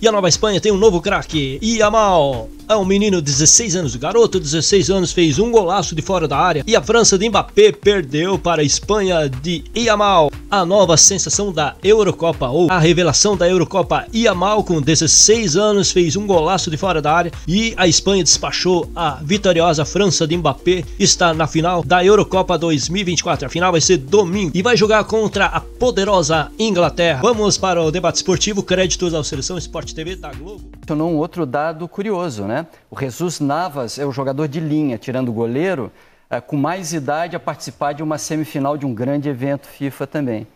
E a Nova Espanha tem um novo craque, Iamal. Ah, um menino de 16 anos, garoto de 16 anos, fez um golaço de fora da área e a França de Mbappé perdeu para a Espanha de Iamal. A nova sensação da Eurocopa, ou a revelação da Eurocopa, Iamal, com 16 anos, fez um golaço de fora da área e a Espanha despachou a vitoriosa França de Mbappé. Está na final da Eurocopa 2024. A final vai ser domingo e vai jogar contra a poderosa Inglaterra. Vamos para o debate esportivo. Créditos ao Seleção Esporte TV da Globo mencionou um outro dado curioso, né? O Jesus Navas é o jogador de linha, tirando o goleiro, eh, com mais idade a participar de uma semifinal de um grande evento FIFA também.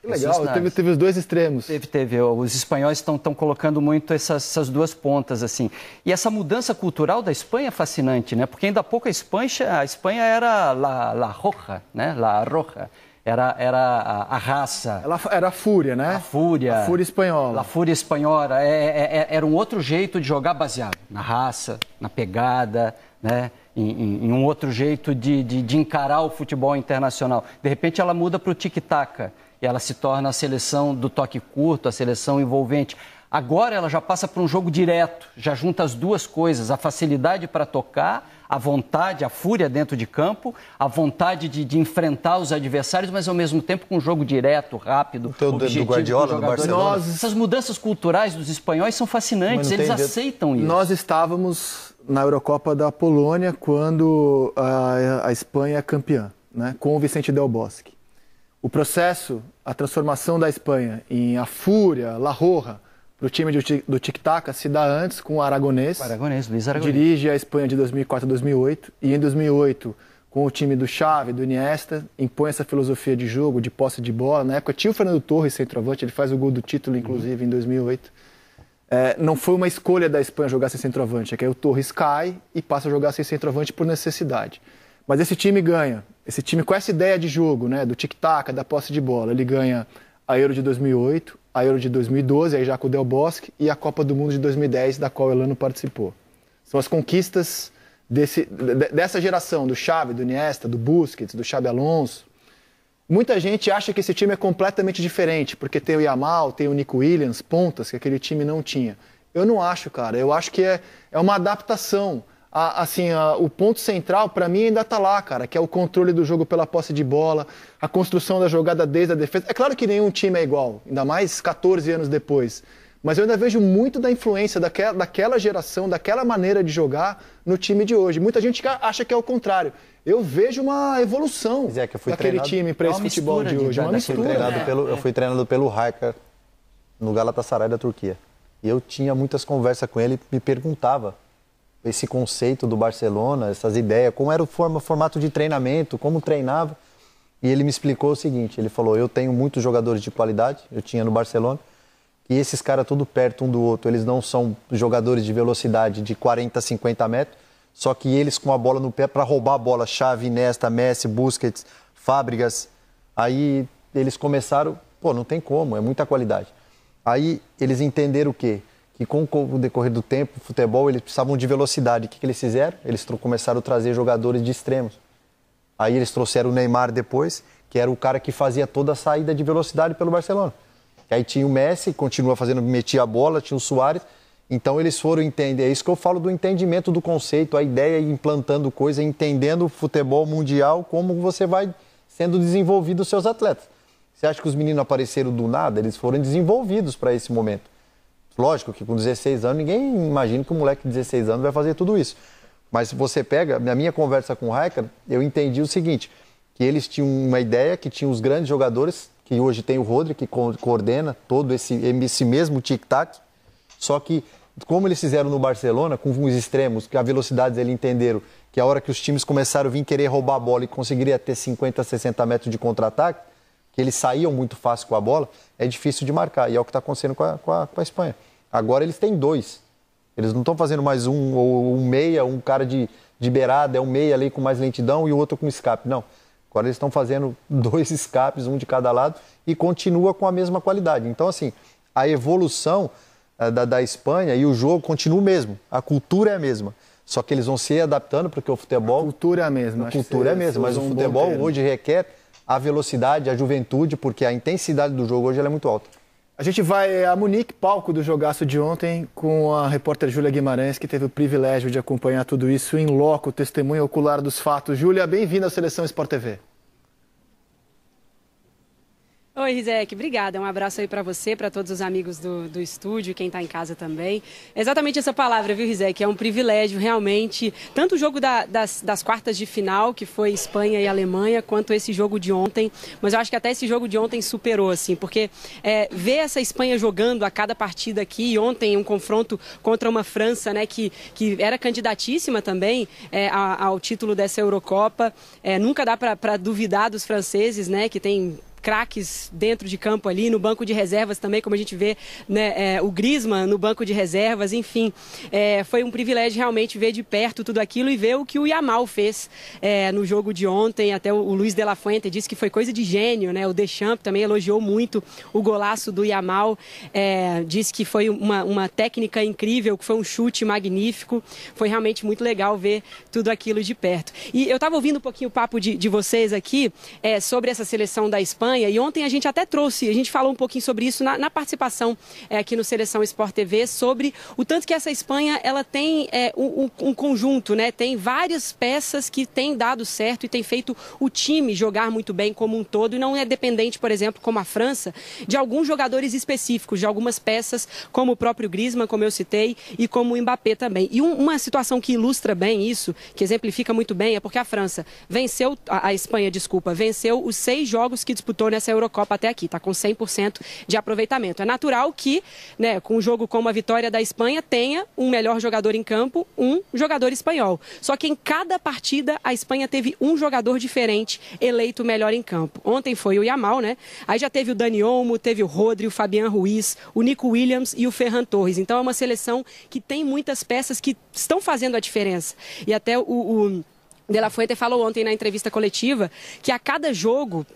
Que legal, teve, teve, os dois extremos. Teve, teve. Os espanhóis estão colocando muito essas, essas, duas pontas, assim. E essa mudança cultural da Espanha é fascinante, né? Porque ainda há pouco a Espanha, a Espanha era La, la Roja, né? La Roja era, era a, a, raça. Ela era a fúria, né? A fúria. A fúria espanhola. A fúria espanhola. É é, é, é, era um outro jeito de jogar baseado na raça, na pegada, né? Em, em, em um outro jeito de, de, de, encarar o futebol internacional. De repente ela muda para o tic-tac e ela se torna a seleção do toque curto, a seleção envolvente. Agora ela já passa para um jogo direto, já junta as duas coisas, a facilidade para tocar a vontade, a fúria dentro de campo, a vontade de, de enfrentar os adversários, mas ao mesmo tempo com um jogo direto, rápido. Então, objetivo, do Guardiola, do Barcelona. Nós... Essas mudanças culturais dos espanhóis são fascinantes, eles aceitam isso. Nós estávamos na Eurocopa da Polônia quando a, a Espanha é campeã, né? com o Vicente Del Bosque. O processo, a transformação da Espanha em a fúria, la Roja, para o time do Tic Taca se dá antes com o Aragonês. O Aragonês, Luiz Aragonês. Dirige a Espanha de 2004 a 2008 e em 2008 com o time do Xavi, do Iniesta, impõe essa filosofia de jogo, de posse de bola. Na época tinha o Fernando Torres, centroavante, ele faz o gol do título, inclusive, uhum. em 2008. É, não foi uma escolha da Espanha jogar sem centroavante, é que aí o Torres cai e passa a jogar sem centroavante por necessidade. Mas esse time ganha, esse time com essa ideia de jogo, né, do tic-tac, da posse de bola, ele ganha a Euro de 2008, a Euro de 2012, aí já com o Del Bosque, e a Copa do Mundo de 2010, da qual o Elano participou. São as conquistas desse, dessa geração, do Xavi, do Niesta, do Busquets, do Xabi Alonso. Muita gente acha que esse time é completamente diferente, porque tem o Yamal, tem o Nico Williams, pontas, que aquele time não tinha. Eu não acho, cara. Eu acho que é, é uma adaptação a, assim, a, o ponto central para mim ainda está lá, cara, que é o controle do jogo pela posse de bola, a construção da jogada desde a defesa. É claro que nenhum time é igual, ainda mais 14 anos depois. Mas eu ainda vejo muito da influência daquela, daquela geração, daquela maneira de jogar no time de hoje. Muita gente acha que é o contrário. Eu vejo uma evolução é, que eu fui daquele treinado, time para esse é futebol de, hoje. De, uma mistura. Treinado é, pelo, é. Eu fui treinado pelo Haykar no Galatasaray da Turquia. E eu tinha muitas conversas com ele, me perguntava esse conceito do Barcelona, essas ideias, como era o forma, formato de treinamento, como treinava. E ele me explicou o seguinte: ele falou, eu tenho muitos jogadores de qualidade, eu tinha no Barcelona, e esses caras tudo perto um do outro, eles não são jogadores de velocidade de 40, 50 metros, só que eles com a bola no pé para roubar a bola, chave, Nesta, Messi, Busquets, Fábricas. Aí eles começaram, pô, não tem como, é muita qualidade. Aí eles entenderam o quê? E com o decorrer do tempo, o futebol, eles precisavam de velocidade. O que, que eles fizeram? Eles começaram a trazer jogadores de extremos. Aí eles trouxeram o Neymar depois, que era o cara que fazia toda a saída de velocidade pelo Barcelona. Aí tinha o Messi, continua fazendo, metia a bola, tinha o Soares. Então eles foram entender. É isso que eu falo do entendimento do conceito, a ideia implantando coisa, entendendo o futebol mundial, como você vai sendo desenvolvido os seus atletas. Você acha que os meninos apareceram do nada? Eles foram desenvolvidos para esse momento. Lógico que com 16 anos, ninguém imagina que um moleque de 16 anos vai fazer tudo isso. Mas você pega, na minha conversa com o Raikkonen, eu entendi o seguinte, que eles tinham uma ideia que tinham os grandes jogadores, que hoje tem o Rodri, que coordena todo esse, esse mesmo tic-tac, só que como eles fizeram no Barcelona, com os extremos, que a velocidade eles entenderam que a hora que os times começaram a vir querer roubar a bola e conseguiria ter 50, 60 metros de contra-ataque, que eles saíam muito fácil com a bola, é difícil de marcar. E é o que está acontecendo com a, com a, com a Espanha. Agora eles têm dois. Eles não estão fazendo mais um ou um meia, um cara de, de beirada, é um meia ali com mais lentidão e o outro com escape. Não. Agora eles estão fazendo dois escapes, um de cada lado, e continua com a mesma qualidade. Então, assim, a evolução eh, da, da Espanha e o jogo continua o mesmo. A cultura é a mesma. Só que eles vão se adaptando, porque o futebol. A cultura é a mesma. A cultura é a mesma, mas um o futebol hoje requer a velocidade, a juventude, porque a intensidade do jogo hoje é muito alta. A gente vai a Munique, palco do jogaço de ontem, com a repórter Júlia Guimarães, que teve o privilégio de acompanhar tudo isso em loco, testemunha ocular dos fatos. Júlia, bem-vinda à Seleção Sport TV. Oi, Rizek, obrigada. Um abraço aí para você, para todos os amigos do, do estúdio, quem está em casa também. Exatamente essa palavra, viu, Rizek? É um privilégio, realmente. Tanto o jogo da, das, das quartas de final, que foi Espanha e Alemanha, quanto esse jogo de ontem. Mas eu acho que até esse jogo de ontem superou, assim, porque é, ver essa Espanha jogando a cada partida aqui, e ontem um confronto contra uma França, né, que, que era candidatíssima também é, ao título dessa Eurocopa. É, nunca dá para duvidar dos franceses, né, que tem craques dentro de campo ali, no banco de reservas também, como a gente vê né, é, o Grisman no banco de reservas, enfim. É, foi um privilégio realmente ver de perto tudo aquilo e ver o que o Yamal fez é, no jogo de ontem. Até o, o Luiz de la Fuente disse que foi coisa de gênio, né? O Deschamps também elogiou muito o golaço do Yamal, é, disse que foi uma, uma técnica incrível, que foi um chute magnífico. Foi realmente muito legal ver tudo aquilo de perto. E eu estava ouvindo um pouquinho o papo de, de vocês aqui é, sobre essa seleção da Espanha e ontem a gente até trouxe, a gente falou um pouquinho sobre isso na, na participação é, aqui no Seleção Sport TV, sobre o tanto que essa Espanha ela tem é, um, um, conjunto, né? tem várias peças que têm dado certo e tem feito o time jogar muito bem como um todo, e não é dependente, por exemplo, como a França, de alguns jogadores específicos, de algumas peças, como o próprio Griezmann, como eu citei, e como o Mbappé também. E um, uma situação que ilustra bem isso, que exemplifica muito bem, é porque a França venceu, a, a Espanha, desculpa, venceu os seis jogos que disputou voltou nessa Eurocopa até aqui, está com 100% de aproveitamento. É natural que, né, com um jogo como a vitória da Espanha, tenha um melhor jogador em campo, um jogador espanhol. Só que em cada partida, a Espanha teve um jogador diferente eleito melhor em campo. Ontem foi o Yamal, né? Aí já teve o Dani Olmo, teve o Rodri, o Fabian Ruiz, o Nico Williams e o Ferran Torres. Então é uma seleção que tem muitas peças que estão fazendo a diferença. E até o, o de La Fuente falou ontem na entrevista coletiva que a cada jogo,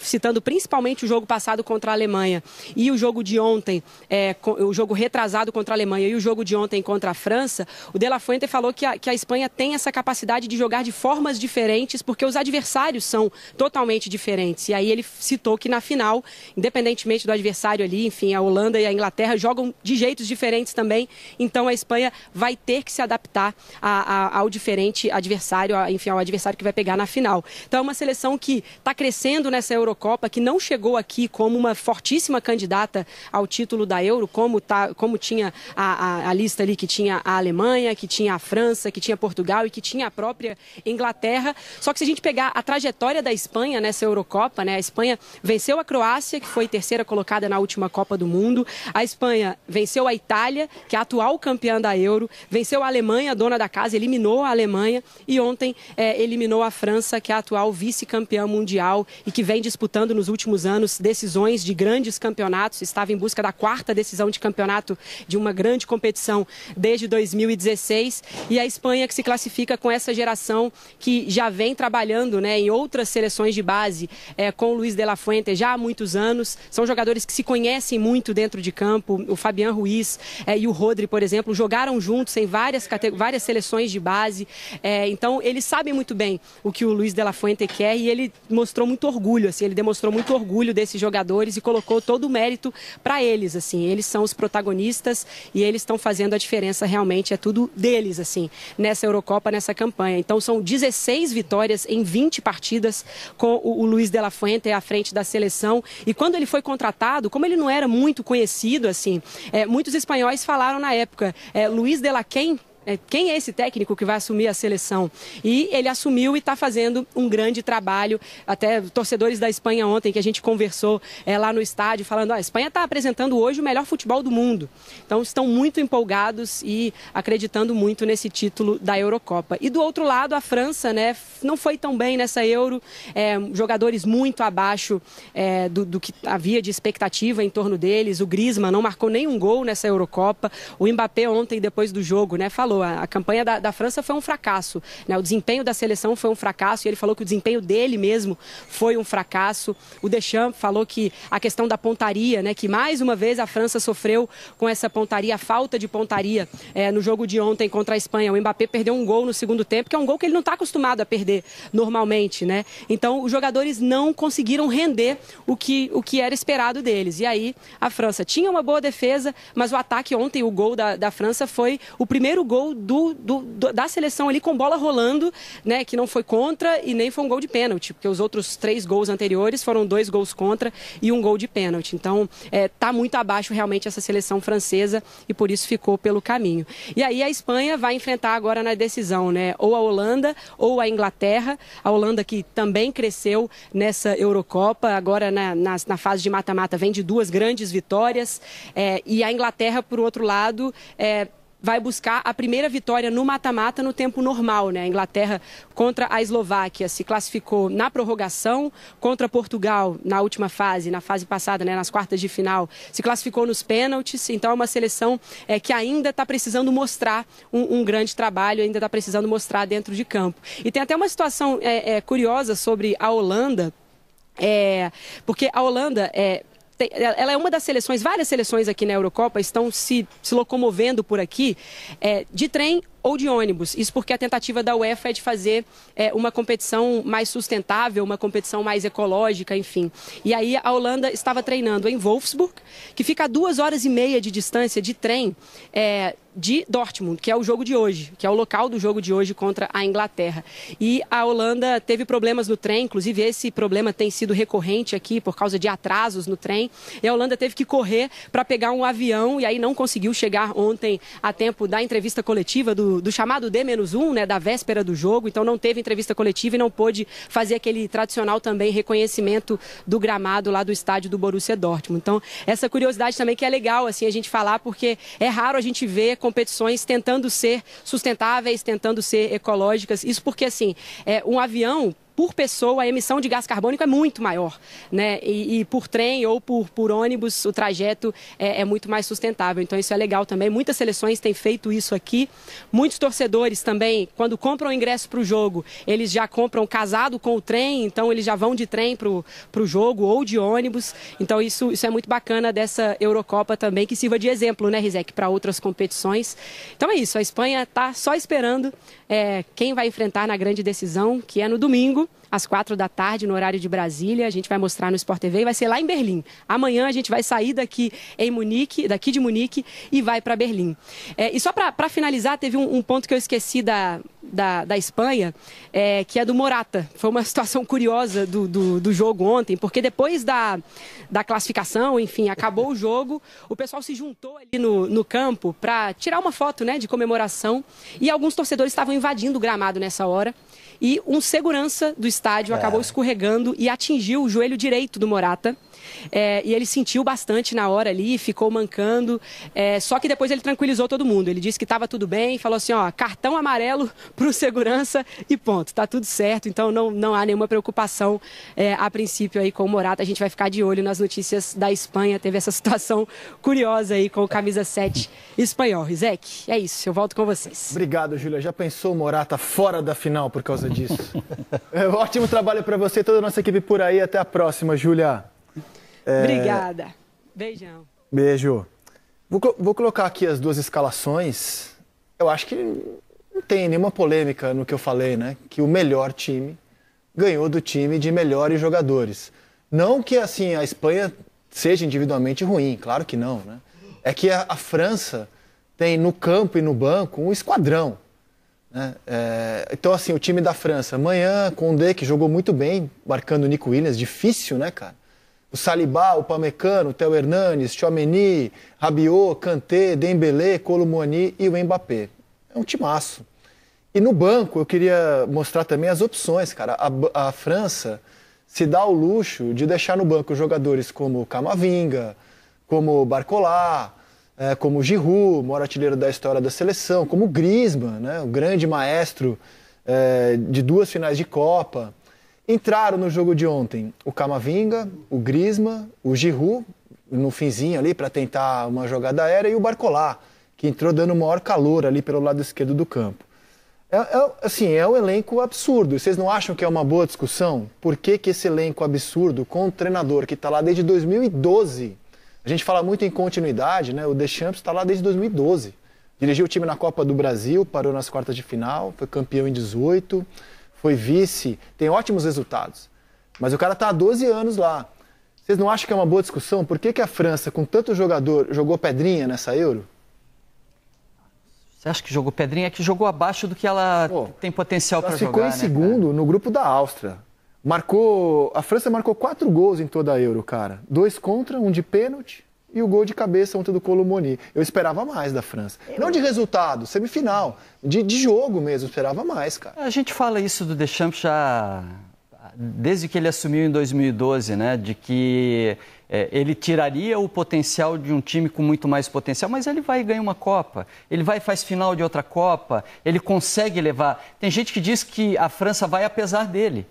citando principalmente o jogo passado contra a Alemanha e o jogo de ontem, é, o jogo retrasado contra a Alemanha e o jogo de ontem contra a França, o De La Fuente falou que a, que a Espanha tem essa capacidade de jogar de formas diferentes porque os adversários são totalmente diferentes. E aí ele citou que na final, independentemente do adversário ali, enfim, a Holanda e a Inglaterra jogam de jeitos diferentes também. Então a Espanha vai ter que se adaptar a, a, ao diferente adversário, a, enfim, ao o adversário que vai pegar na final. Então é uma seleção que está crescendo nessa Eurocopa, que não chegou aqui como uma fortíssima candidata ao título da Euro, como, tá, como tinha a, a, a lista ali que tinha a Alemanha, que tinha a França, que tinha Portugal e que tinha a própria Inglaterra. Só que se a gente pegar a trajetória da Espanha nessa Eurocopa, né, a Espanha venceu a Croácia, que foi terceira colocada na última Copa do Mundo. A Espanha venceu a Itália, que é a atual campeã da Euro, venceu a Alemanha, dona da casa, eliminou a Alemanha e ontem é, eliminou a França, que é a atual vice-campeã mundial e que vem disputando nos últimos anos decisões de grandes campeonatos. Estava em busca da quarta decisão de campeonato de uma grande competição desde 2016. E a Espanha, que se classifica com essa geração que já vem trabalhando né, em outras seleções de base é, com o Luiz de la Fuente já há muitos anos. São jogadores que se conhecem muito dentro de campo. O Fabian Ruiz é, e o Rodri, por exemplo, jogaram juntos em várias, várias seleções de base. É, então, eles sabem sabem muito bem o que o Luiz de la Fuente quer e ele mostrou muito orgulho, assim, ele demonstrou muito orgulho desses jogadores e colocou todo o mérito para eles, assim. Eles são os protagonistas e eles estão fazendo a diferença realmente, é tudo deles, assim, nessa Eurocopa, nessa campanha. Então são 16 vitórias em 20 partidas com o, o Luiz de la Fuente à frente da seleção. E quando ele foi contratado, como ele não era muito conhecido, assim, é, muitos espanhóis falaram na época, é, Luiz de la Quem é, quem é esse técnico que vai assumir a seleção? E ele assumiu e está fazendo um grande trabalho. Até torcedores da Espanha ontem, que a gente conversou é, lá no estádio, falando: ah, a Espanha está apresentando hoje o melhor futebol do mundo. Então estão muito empolgados e acreditando muito nesse título da Eurocopa. E do outro lado, a França né, não foi tão bem nessa Euro, é, jogadores muito abaixo é, do, do que havia de expectativa em torno deles. O Griezmann não marcou nenhum gol nessa Eurocopa. O Mbappé ontem, depois do jogo, né, falou falou, a, campanha da, da, França foi um fracasso. Né? O desempenho da seleção foi um fracasso e ele falou que o desempenho dele mesmo foi um fracasso. O Deschamps falou que a questão da pontaria, né, que mais uma vez a França sofreu com essa pontaria, a falta de pontaria é, no jogo de ontem contra a Espanha. O Mbappé perdeu um gol no segundo tempo, que é um gol que ele não está acostumado a perder normalmente. Né? Então, os jogadores não conseguiram render o que, o que era esperado deles. E aí, a França tinha uma boa defesa, mas o ataque ontem, o gol da, da França, foi o primeiro gol gol do, do, do, da seleção ali com bola rolando, né? Que não foi contra e nem foi um gol de pênalti, porque os outros três gols anteriores foram dois gols contra e um gol de pênalti. Então, é, tá muito abaixo realmente essa seleção francesa e por isso ficou pelo caminho. E aí a Espanha vai enfrentar agora na decisão, né? Ou a Holanda ou a Inglaterra. A Holanda que também cresceu nessa Eurocopa, agora na, na, na fase de mata-mata vem de duas grandes vitórias. É, e a Inglaterra, por outro lado, é, vai buscar a primeira vitória no mata-mata no tempo normal. Né? A Inglaterra contra a Eslováquia se classificou na prorrogação, contra Portugal na última fase, na fase passada, né, nas quartas de final, se classificou nos pênaltis. Então é uma seleção é, que ainda está precisando mostrar um, um, grande trabalho, ainda está precisando mostrar dentro de campo. E tem até uma situação é, é, curiosa sobre a Holanda. É, porque a Holanda é, ela é uma das seleções, várias seleções aqui na Eurocopa estão se, se locomovendo por aqui é, de trem ou de ônibus. Isso porque a tentativa da UEFA é de fazer é, uma competição mais sustentável, uma competição mais ecológica, enfim. E aí a Holanda estava treinando em Wolfsburg, que fica a duas horas e meia de distância de trem é, de Dortmund, que é o jogo de hoje, que é o local do jogo de hoje contra a Inglaterra. E a Holanda teve problemas no trem, inclusive esse problema tem sido recorrente aqui por causa de atrasos no trem. E a Holanda teve que correr para pegar um avião e aí não conseguiu chegar ontem a tempo da entrevista coletiva do do, chamado D-1, né, da véspera do jogo, então não teve entrevista coletiva e não pôde fazer aquele tradicional também reconhecimento do gramado lá do estádio do Borussia Dortmund. Então, essa curiosidade também que é legal assim a gente falar, porque é raro a gente ver competições tentando ser sustentáveis, tentando ser ecológicas. Isso porque assim, é, um avião por pessoa, a emissão de gás carbônico é muito maior. Né? E, e por trem ou por, por ônibus, o trajeto é, é, muito mais sustentável. Então, isso é legal também. Muitas seleções têm feito isso aqui. Muitos torcedores também, quando compram ingresso para o jogo, eles já compram casado com o trem, então eles já vão de trem para o jogo ou de ônibus. Então, isso, isso é muito bacana dessa Eurocopa também, que sirva de exemplo, né, Rizek, para outras competições. Então, é isso. A Espanha está só esperando é, quem vai enfrentar na grande decisão, que é no domingo às quatro da tarde, no horário de Brasília. A gente vai mostrar no Sport TV e vai ser lá em Berlim. Amanhã a gente vai sair daqui em Munique, daqui de Munique e vai para Berlim. É, e só para finalizar, teve um, um, ponto que eu esqueci da, da, da Espanha, é, que é do Morata. Foi uma situação curiosa do, do, do jogo ontem, porque depois da, da classificação, enfim, acabou o jogo, o pessoal se juntou ali no, no campo para tirar uma foto né, de comemoração e alguns torcedores estavam invadindo o gramado nessa hora e um segurança do estádio é. acabou escorregando e atingiu o joelho direito do Morata. É, e ele sentiu bastante na hora ali, ficou mancando. É, só que depois ele tranquilizou todo mundo. Ele disse que estava tudo bem, falou assim: ó, cartão amarelo para o segurança e ponto, tá tudo certo. Então não, não há nenhuma preocupação é, a princípio aí com o Morata. A gente vai ficar de olho nas notícias da Espanha. Teve essa situação curiosa aí com o camisa 7 espanhol. Rizek, é isso, eu volto com vocês. Obrigado, Júlia. Já pensou o Morata fora da final por causa disso? É ótimo trabalho para você e toda a nossa equipe por aí. Até a próxima, Júlia. É... Obrigada. Beijão. Beijo. Vou, vou colocar aqui as duas escalações. Eu acho que não tem nenhuma polêmica no que eu falei, né? Que o melhor time ganhou do time de melhores jogadores. Não que assim a Espanha seja individualmente ruim, claro que não, né? É que a, a França tem no campo e no banco um esquadrão. Né? É, então, assim, o time da França, amanhã, Condé, que jogou muito bem, marcando o Nico Williams, difícil, né, cara? o Salibá, o Pamecano, o Theo Hernanes, Chomeni, Rabiot, Kanté, Dembélé, Colomoni e o Mbappé. É um timaço. E no banco, eu queria mostrar também as opções, cara. A, a França se dá o luxo de deixar no banco jogadores como Camavinga, como Barcolá, é, como Giroud, maior artilheiro da história da seleção, como Griezmann, né, o grande maestro é, de duas finais de Copa. Entraram no jogo de ontem o Camavinga, o Grisma, o Giru no finzinho ali para tentar uma jogada aérea, e o Barcolá, que entrou dando maior calor ali pelo lado esquerdo do campo. É, é, assim, é um elenco absurdo. Vocês não acham que é uma boa discussão? Por que, que esse elenco absurdo, com o um treinador que está lá desde 2012, a gente fala muito em continuidade, né? O Deschamps está lá desde 2012. Dirigiu o time na Copa do Brasil, parou nas quartas de final, foi campeão em 18, foi vice, tem ótimos resultados. Mas o cara está há 12 anos lá. Vocês não acham que é uma boa discussão? Por que, que a França, com tanto jogador, jogou pedrinha nessa Euro? Você acha que jogou pedrinha? É que jogou abaixo do que ela Pô, tem potencial para jogar. Ficou em né, segundo cara? no grupo da Áustria. Marcou. A França marcou quatro gols em toda a Euro, cara. Dois contra, um de pênalti e o gol de cabeça ontem do Colomoni. Eu esperava mais da França. Eu... Não de resultado, semifinal, de, de jogo mesmo, esperava mais, cara. A gente fala isso do Deschamps já desde que ele assumiu em 2012, né, de que é, ele tiraria o potencial de um time com muito mais potencial, mas ele vai ganhar uma Copa, ele vai faz final de outra Copa, ele consegue levar. Tem gente que diz que a França vai apesar dele.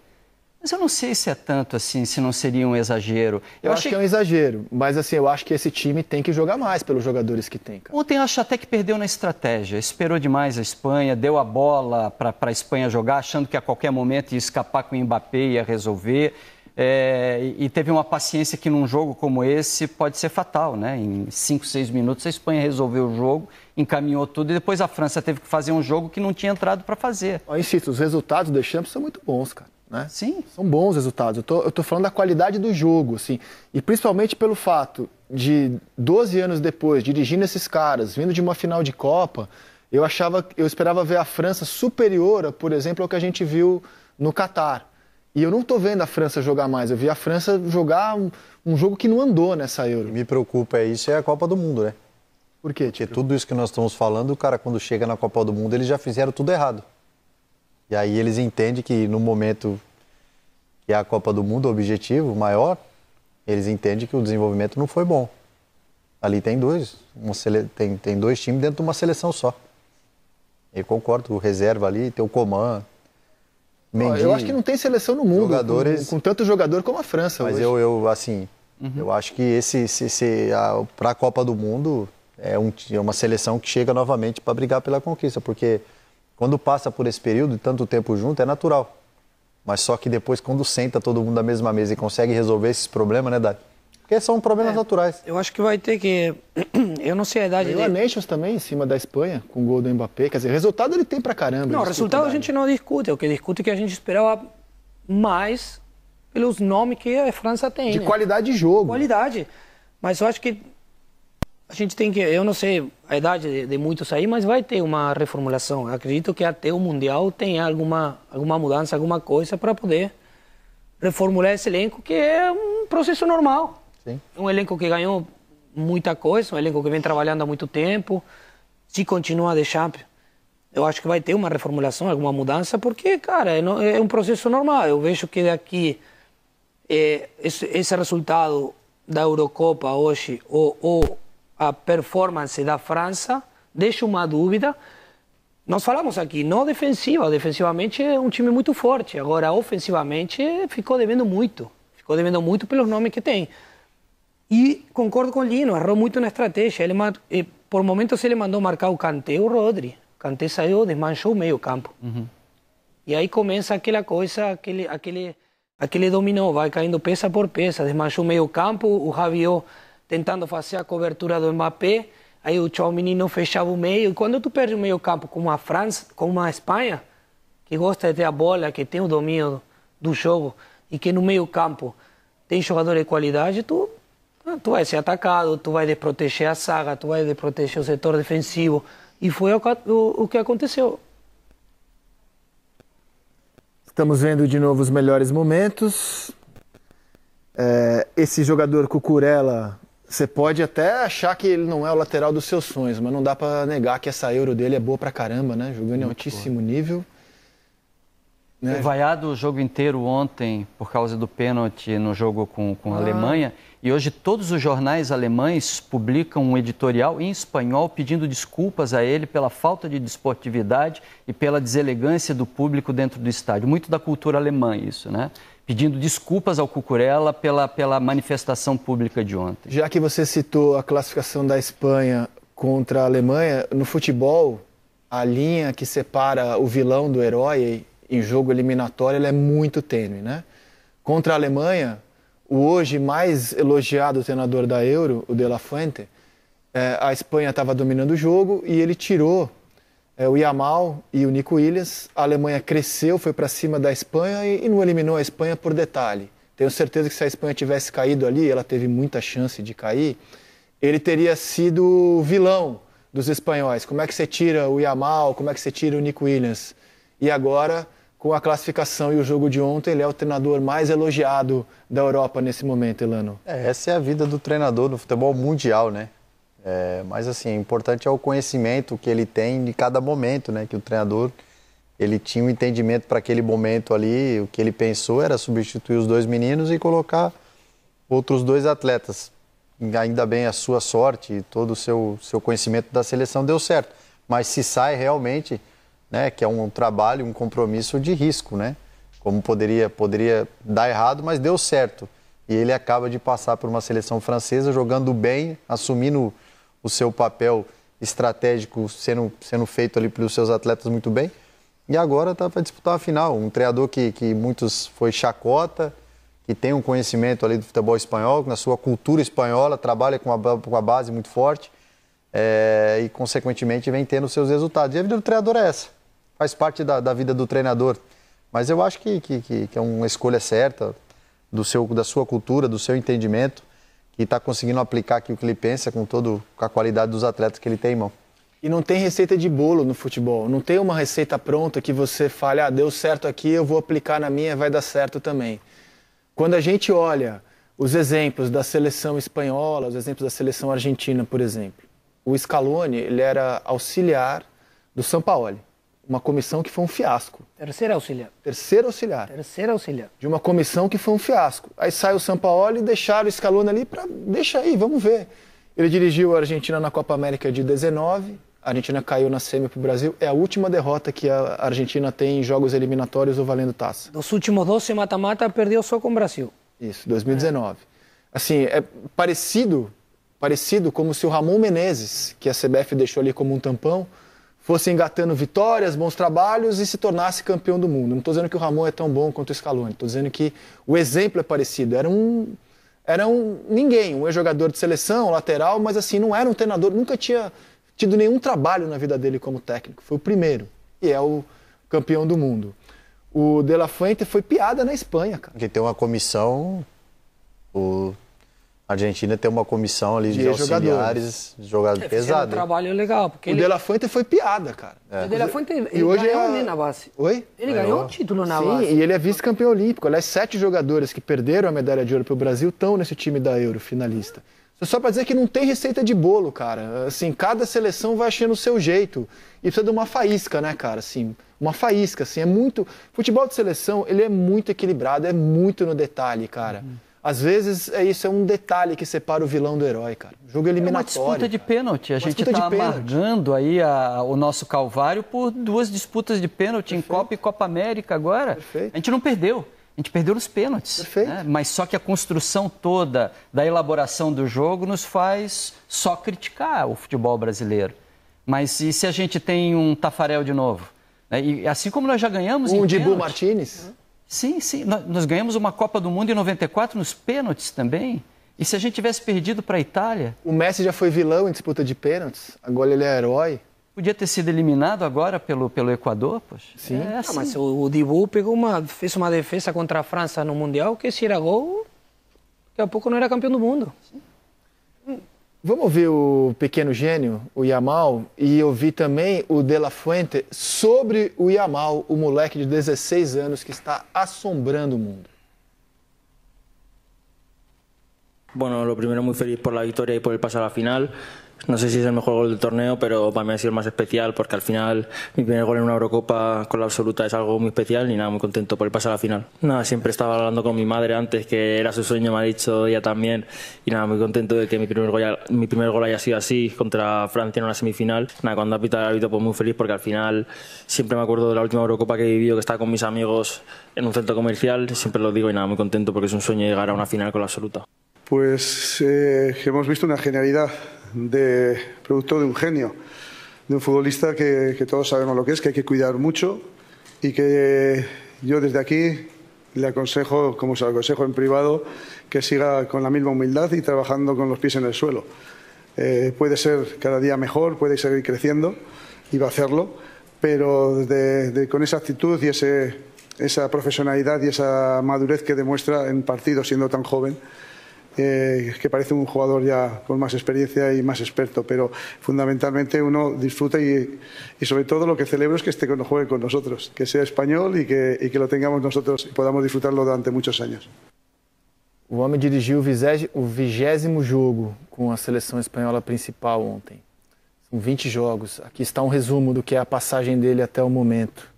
Mas eu não sei se é tanto assim, se não seria um exagero. Eu, eu acho que é um exagero, mas assim, eu acho que esse time tem que jogar mais pelos jogadores que tem. Cara. Ontem acho até que perdeu na estratégia, esperou demais a Espanha, deu a bola para a Espanha jogar, achando que a qualquer momento ia escapar com o Mbappé e ia resolver. É, e teve uma paciência que num jogo como esse pode ser fatal, né? Em 5, 6 minutos a Espanha resolveu o jogo, encaminhou tudo e depois a França teve que fazer um jogo que não tinha entrado para fazer. Eu insisto, os resultados do Champions são muito bons, cara. Né? Sim. São bons resultados. Eu tô, eu tô falando da qualidade do jogo, assim. E principalmente pelo fato de 12 anos depois, dirigindo esses caras, vindo de uma final de Copa, eu achava, eu esperava ver a França superior, por exemplo, ao que a gente viu no Catar. E eu não estou vendo a França jogar mais. Eu vi a França jogar um, um jogo que não andou nessa Euro. Me preocupa é isso é a Copa do Mundo, né? Por quê? Porque tudo isso que nós estamos falando, o cara quando chega na Copa do Mundo, eles já fizeram tudo errado. E aí eles entendem que no momento que é a Copa do Mundo, o objetivo maior, eles entendem que o desenvolvimento não foi bom. Ali tem dois, sele... tem, tem dois times dentro de uma seleção só. Eu concordo, o reserva ali, tem o Coman, Mendy, eu acho que não tem seleção no mundo jogadores... com, com tanto jogador como a França. Mas hoje. Eu, eu, assim, uhum. eu acho que esse, esse, esse para a Copa do Mundo é, um, é, uma seleção que chega novamente para brigar pela conquista, porque quando passa por esse período de tanto tempo junto, é natural. Mas só que depois, quando senta todo mundo na mesma mesa e consegue resolver esses problemas, né, Dade? Porque são problemas é, naturais. Eu acho que vai ter que. Eu não sei a idade dele. a Nations também, em cima da Espanha, com o gol do Mbappé. Quer dizer, resultado ele tem pra caramba. Não, resultado a gente não discute. É o que discute é que a gente esperava mais pelos nomes que a França tem. De né? qualidade de jogo. Qualidade. Mas eu acho que a gente tem que, eu não sei a idade de, de muitos aí, mas vai ter uma reformulação. Eu acredito que até o Mundial tem alguma, alguma mudança, alguma coisa para poder reformular esse elenco, que é um processo normal. Sim. Um elenco que ganhou muita coisa, um elenco que vem trabalhando há muito tempo. Se continuar de Champions, eu acho que vai ter uma reformulação, alguma mudança, porque, cara, é, é um processo normal. Eu vejo que daqui é, esse, esse resultado da Eurocopa hoje, ou, ou a performance da França deixa uma dúvida. Nós falamos aqui, não defensiva, defensivamente é um time muito forte, agora ofensivamente ficou devendo muito, ficou devendo muito pelos nomes que tem. E concordo com o Lino, errou muito na estratégia, ele, por momentos ele mandou marcar o Kanté o Rodri, o Kanté saiu, desmanchou o meio campo. Uhum. E aí começa aquela coisa, aquele, aquele, aquele dominou, vai caindo peça por peça, desmanchou o meio campo, o Rabiot tentando fazer a cobertura do Mbappé, aí o Tchouameni não fechava o meio. E quando tu perde o meio campo com uma França, com uma Espanha, que gosta de ter a bola, que tem o domínio do jogo, e que no meio campo tem jogador de qualidade, tu, tu vai ser atacado, tu vai desproteger a saga, tu vai desproteger o setor defensivo. E foi o, o, o que aconteceu. Estamos vendo de novo os melhores momentos. É, esse jogador Cucurella você pode até achar que ele não é o lateral dos seus sonhos, mas não dá para negar que essa euro dele é boa pra caramba, né? Jogando Muito em altíssimo boa. nível. Né? vaiado o jogo inteiro ontem por causa do pênalti no jogo com, com a ah. Alemanha. E hoje todos os jornais alemães publicam um editorial em espanhol pedindo desculpas a ele pela falta de desportividade e pela deselegância do público dentro do estádio. Muito da cultura alemã isso, né? pedindo desculpas ao Cucurella pela, pela manifestação pública de ontem. Já que você citou a classificação da Espanha contra a Alemanha, no futebol, a linha que separa o vilão do herói em jogo eliminatório é muito tênue, né? Contra a Alemanha, o hoje mais elogiado treinador da Euro, o De La Fuente, é, a Espanha estava dominando o jogo e ele tirou é, o Yamal e o Nico Williams. A Alemanha cresceu, foi para cima da Espanha e, e, não eliminou a Espanha por detalhe. Tenho certeza que se a Espanha tivesse caído ali, ela teve muita chance de cair, ele teria sido vilão dos espanhóis. Como é que você tira o Yamal, como é que você tira o Nico Williams? E agora, com a classificação e o jogo de ontem, ele é o treinador mais elogiado da Europa nesse momento, Elano. É, essa é a vida do treinador no futebol mundial, né? É, mas assim, o importante é o conhecimento que ele tem de cada momento, né? Que o treinador ele tinha um entendimento para aquele momento ali, o que ele pensou era substituir os dois meninos e colocar outros dois atletas. Ainda bem a sua sorte e todo o seu, seu conhecimento da seleção deu certo. Mas se sai realmente, né, que é um trabalho, um compromisso de risco, né? Como poderia, poderia dar errado, mas deu certo. E ele acaba de passar por uma seleção francesa jogando bem, assumindo o seu papel estratégico sendo, sendo feito ali pelos seus atletas muito bem. E agora está para disputar a final. Um treinador que, que muitos foi chacota, que tem um conhecimento ali do futebol espanhol, na sua cultura espanhola, trabalha com a, com a base muito forte é, e, consequentemente, vem tendo seus resultados. E a vida do treinador é essa. Faz parte da, da vida do treinador. Mas eu acho que, que, que, que é uma escolha certa do seu, da sua cultura, do seu entendimento que está conseguindo aplicar aqui o que ele pensa com, todo, com a qualidade dos atletas que ele tem em mão. E não tem receita de bolo no futebol. Não tem uma receita pronta que você fale, ah, deu certo aqui, eu vou aplicar na minha, vai dar certo também. Quando a gente olha os exemplos da seleção espanhola, os exemplos da seleção argentina, por exemplo, o Scaloni, ele era auxiliar do São Paulo uma comissão que foi um fiasco. Terceiro auxiliar. Terceiro auxiliar. Terceiro auxiliar. De uma comissão que foi um fiasco. Aí sai o Sampaoli e deixaram o Scaloni ali para deixa aí, vamos ver. Ele dirigiu a Argentina na Copa América de 19. A Argentina caiu na semi para o Brasil. É a última derrota que a Argentina tem em jogos eliminatórios ou valendo taça. Dos últimos 12 mata-mata, perdeu só com o Brasil. Isso, 2019. É. Assim, é parecido, parecido como se o Ramon Menezes, que a CBF deixou ali como um tampão, fosse engatando vitórias, bons trabalhos e se tornasse campeão do mundo. Não estou dizendo que o Ramon é tão bom quanto o Scaloni, estou dizendo que o exemplo é parecido. Era um, era um ninguém, um jogador de seleção, lateral, mas assim, não era um treinador, nunca tinha tido nenhum trabalho na vida dele como técnico. Foi o primeiro e é o campeão do mundo. O De La Fuente foi piada na Espanha, cara. Que tem uma comissão, o a Argentina tem uma comissão ali de, de auxiliares, jogadores é, Um trabalho legal. Porque o ele... De La Fuente foi piada, cara. É. O De La Fuente ele e hoje ganhou é... A... na base. Oi? Ele ganhou, ganhou um título na Sim, base. Sim, e ele é vice-campeão olímpico. Aliás, sete jogadores que perderam a medalha de ouro para o Brasil estão nesse time da Euro, finalista. Só para dizer que não tem receita de bolo, cara. Assim, cada seleção vai achando o seu jeito. E precisa de uma faísca, né, cara? Assim, uma faísca, assim, é muito... Futebol de seleção, ele é muito equilibrado, é muito no detalhe, cara. Uhum. Às vezes, é isso é um detalhe que separa o vilão do herói, cara. Jogo eliminatório. É, é uma disputa de pênalti. A uma gente está amargando aí a, o nosso calvário por duas disputas de pênalti Perfeito. em Copa e Copa América agora. Perfeito. A gente não perdeu. A gente perdeu nos pênaltis. Perfeito. Né? Mas só que a construção toda da elaboração do jogo nos faz só criticar o futebol brasileiro. Mas e se a gente tem um Tafarel de novo? Né? E assim como nós já ganhamos. Um em de Martinez? Sim, sim. Nós ganhamos uma Copa do Mundo em 94 nos pênaltis também. E se a gente tivesse perdido para a Itália? O Messi já foi vilão em disputa de pênaltis, agora ele é herói. Podia ter sido eliminado agora pelo, pelo Equador, poxa. Sim. É assim. ah, mas o, o Dibu pegou uma, fez uma defesa contra a França no Mundial que se era gol, daqui a pouco não era campeão do mundo. Sim. Vamos ouvir o pequeno gênio, o Yamal, e ouvir também o De La Fuente sobre o Yamal, o moleque de 16 anos que está assombrando o mundo. Bueno, lo primero muy feliz por la victoria y por el paso a la final. No sé si es el mejor gol del torneo, pero para mí ha sido el más especial porque al final mi primer gol en una Eurocopa con la absoluta es algo muy especial y nada, muy contento por el pasar a la final. Nada, siempre estaba hablando con mi madre antes, que era su sueño, me ha dicho ella también, y nada, muy contento de que mi primer gol, haya sido así contra Francia en una semifinal. Nada, cuando ha pitado el árbitro, pues muy feliz porque al final siempre me acuerdo de la última Eurocopa que he vivido, que estaba con mis amigos en un centro comercial, siempre lo digo y nada, muy contento porque es un sueño llegar a una final con la absoluta. Pues eh, hemos visto una genialidad de, producto de un genio, de un futbolista que, todos sabemos lo que es, que hay que cuidar mucho y que yo desde aquí le aconsejo, como se lo aconsejo en privado, que siga con la misma humildad y trabajando con los pies en el suelo. Eh, puede ser cada día mejor, puede seguir creciendo y va a hacerlo, pero con esa actitud y esa profesionalidad y esa madurez que demuestra en partido siendo tan joven, eh, que parece un jugador ya con más experiencia y más experto, pero fundamentalmente uno disfruta y, y sobre todo lo que celebro es que este no juegue con nosotros, que sea español y que, y que lo tengamos nosotros y podamos disfrutarlo durante muchos años. O homem dirigiu o vigésimo jogo com a seleção espanhola principal ontem. São 20 jogos. Aqui está um resumo do que é a passagem dele até o momento.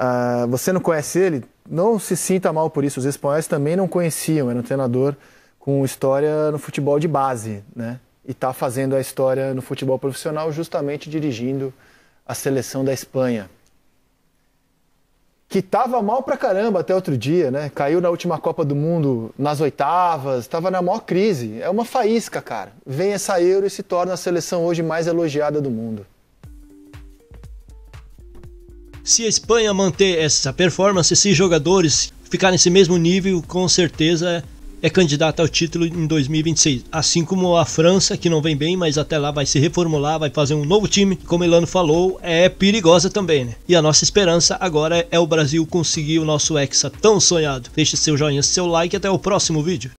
Uh, você não conhece ele? Não se sinta mal por isso. Os espanhóis também não conheciam. Era um treinador com história no futebol de base, né? E está fazendo a história no futebol profissional justamente dirigindo a seleção da Espanha. Que estava mal pra caramba até outro dia, né? Caiu na última Copa do Mundo nas oitavas, estava na maior crise. É uma faísca, cara. Vem essa Euro e se torna a seleção hoje mais elogiada do mundo. Se a Espanha manter essa performance, se jogadores ficarem nesse mesmo nível, com certeza é candidata ao título em 2026. Assim como a França, que não vem bem, mas até lá vai se reformular, vai fazer um novo time. Como Elano falou, é perigosa também, né? E a nossa esperança agora é o Brasil conseguir o nosso Hexa tão sonhado. Deixe seu joinha, seu like e até o próximo vídeo.